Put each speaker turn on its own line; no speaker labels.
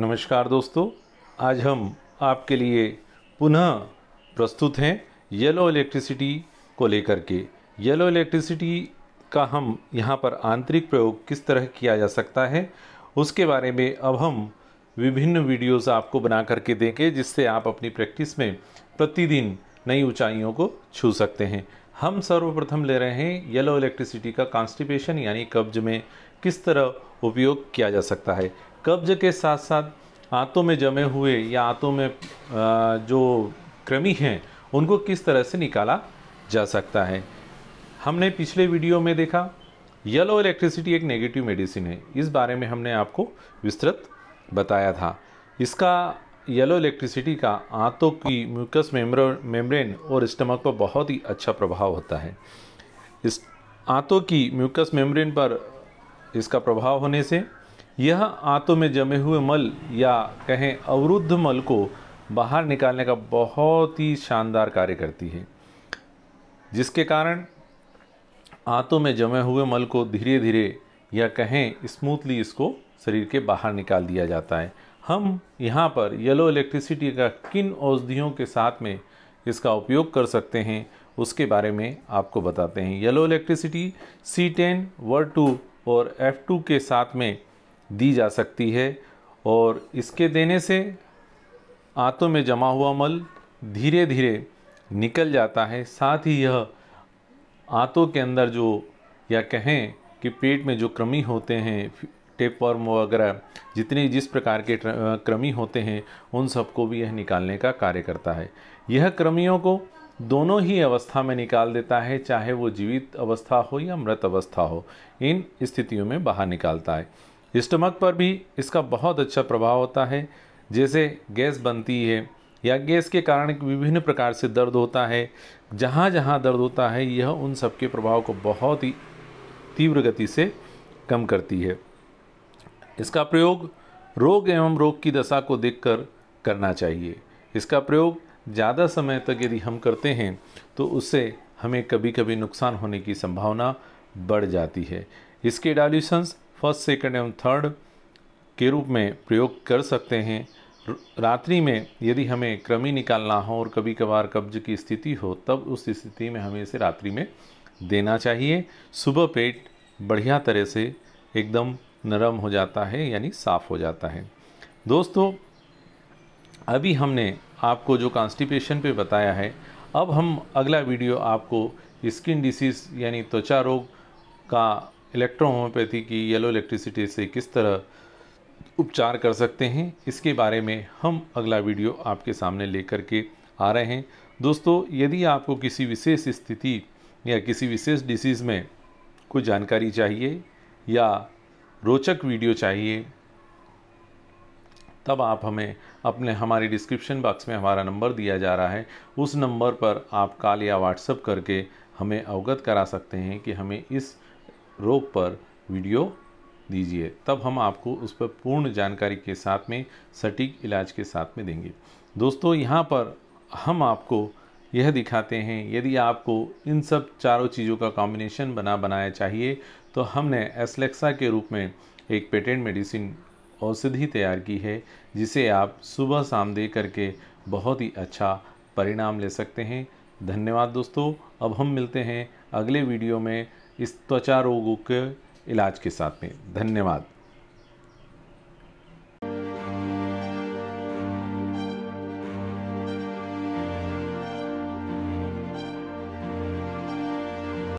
नमस्कार दोस्तों आज हम आपके लिए पुनः प्रस्तुत हैं येलो इलेक्ट्रिसिटी को लेकर के येलो इलेक्ट्रिसिटी का हम यहाँ पर आंतरिक प्रयोग किस तरह किया जा सकता है उसके बारे में अब हम विभिन्न वीडियोस आपको बना करके देंगे जिससे आप अपनी प्रैक्टिस में प्रतिदिन नई ऊंचाइयों को छू सकते हैं हम सर्वप्रथम ले रहे हैं येलो इलेक्ट्रिसिटी का कॉन्स्टिपेशन यानी कब्ज में किस तरह उपयोग किया जा सकता है कब्ज के साथ साथ आंतों में जमे हुए या आंतों में जो कृमि हैं उनको किस तरह से निकाला जा सकता है हमने पिछले वीडियो में देखा येलो इलेक्ट्रिसिटी एक नेगेटिव मेडिसिन है इस बारे में हमने आपको विस्तृत बताया था इसका येलो इलेक्ट्रिसिटी का आंतों की म्यूकस मेम्ब्रेन और स्टमक पर बहुत ही अच्छा प्रभाव होता है इस आंतों की म्यूकस मेम्ब्रेन पर इसका प्रभाव होने से यह आंतों में जमे हुए मल या कहें अवरुद्ध मल को बाहर निकालने का बहुत ही शानदार कार्य करती है जिसके कारण आंतों में जमे हुए मल को धीरे धीरे या कहें स्मूथली इसको शरीर के बाहर निकाल दिया जाता है हम यहाँ पर येलो इलेक्ट्रिसिटी का किन औषधियों के साथ में इसका उपयोग कर सकते हैं उसके बारे में आपको बताते हैं yellow electricity C ten or two और एफ़ टू के साथ में दी जा सकती है और इसके देने से आंतों में जमा हुआ मल धीरे धीरे निकल जाता है साथ ही यह आंतों के अंदर जो या कहें कि पेट में जो कृमि होते हैं टेपवर्म वगैरह जितने जिस प्रकार के कृमि होते हैं उन सबको भी यह निकालने का कार्य करता है यह कृमियों को दोनों ही अवस्था में निकाल देता है चाहे वो जीवित अवस्था हो या मृत अवस्था हो इन स्थितियों में बाहर निकालता है स्टमक पर भी इसका बहुत अच्छा प्रभाव होता है जैसे गैस बनती है या गैस के कारण विभिन्न प्रकार से दर्द होता है जहाँ जहाँ दर्द होता है यह उन सब के प्रभाव को बहुत ही तीव्र गति से कम करती है इसका प्रयोग रोग एवं रोग की दशा को देखकर करना चाहिए इसका प्रयोग ज़्यादा समय तक यदि हम करते हैं तो उससे हमें कभी कभी नुकसान होने की संभावना बढ़ जाती है इसके डाल्यूशंस फर्स्ट सेकंड एवं थर्ड के रूप में प्रयोग कर सकते हैं रात्रि में यदि हमें क्रमी निकालना हो और कभी कभार कब्ज की स्थिति हो तब उस स्थिति में हमें इसे रात्रि में देना चाहिए सुबह पेट बढ़िया तरह से एकदम नरम हो जाता है यानी साफ़ हो जाता है दोस्तों अभी हमने आपको जो कॉन्स्टिपेशन पे बताया है अब हम अगला वीडियो आपको स्किन डिसीज़ यानी त्वचा रोग का इलेक्ट्रोहोम्योपैथी की येलो इलेक्ट्रिसिटी से किस तरह उपचार कर सकते हैं इसके बारे में हम अगला वीडियो आपके सामने लेकर के आ रहे हैं दोस्तों यदि आपको किसी विशेष स्थिति या किसी विशेष डिसीज़ में कोई जानकारी चाहिए या रोचक वीडियो चाहिए तब आप हमें अपने हमारे डिस्क्रिप्शन बॉक्स में हमारा नंबर दिया जा रहा है उस नंबर पर आप कॉल या व्हाट्सअप करके हमें अवगत करा सकते हैं कि हमें इस रोग पर वीडियो दीजिए तब हम आपको उस पर पूर्ण जानकारी के साथ में सटीक इलाज के साथ में देंगे दोस्तों यहाँ पर हम आपको यह दिखाते हैं यदि आपको इन सब चारों चीज़ों का कॉम्बिनेशन बना बनाया चाहिए तो हमने एसलेक्सा के रूप में एक पेटेंट मेडिसिन औषधि तैयार की है जिसे आप सुबह शाम दे करके बहुत ही अच्छा परिणाम ले सकते हैं धन्यवाद दोस्तों अब हम मिलते हैं अगले वीडियो में इस त्वचा रोगों के इलाज के साथ में धन्यवाद